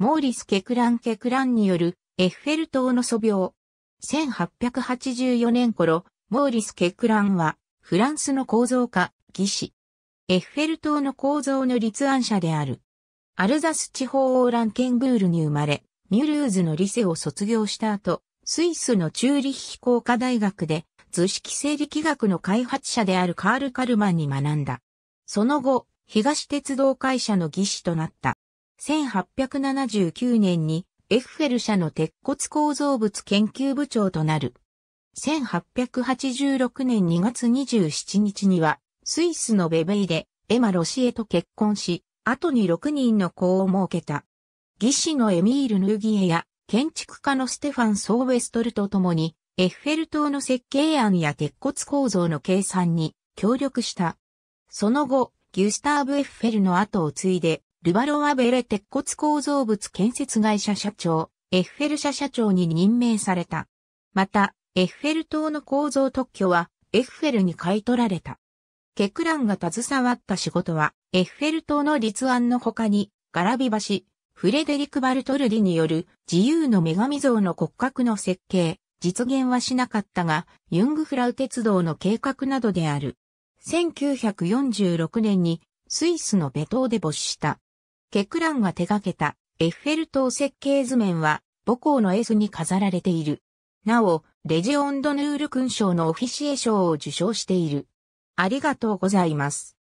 モーリス・ケクラン・ケクランによるエッフェル塔の素描。1884年頃、モーリス・ケクランはフランスの構造家、技師。エッフェル塔の構造の立案者である。アルザス地方オーランケンブールに生まれ、ミュルーズのリセを卒業した後、スイスのチューリッヒ工科大学で図式整理学の開発者であるカール・カルマンに学んだ。その後、東鉄道会社の技師となった。1879年にエッフェル社の鉄骨構造物研究部長となる。1886年2月27日には、スイスのベベイで、エマ・ロシエと結婚し、後に6人の子を設けた。技師のエミール・ヌーギエや、建築家のステファン・ソーウェストルと共に、エッフェル塔の設計案や鉄骨構造の計算に協力した。その後、ギュスターブ・エッフェルの後を継いで、ルバロワ・ベレ鉄骨構造物建設会社社長、エッフェル社社長に任命された。また、エッフェル塔の構造特許は、エッフェルに買い取られた。ケクランが携わった仕事は、エッフェル塔の立案の他に、ガラビ橋、フレデリク・バルトルディによる自由の女神像の骨格の設計、実現はしなかったが、ユングフラウ鉄道の計画などである。1946年にスイスのベトーで没した。ケクランが手掛けたエッフェル塔設計図面は母校の S に飾られている。なお、レジオンドヌール勲章のオフィシエ賞を受賞している。ありがとうございます。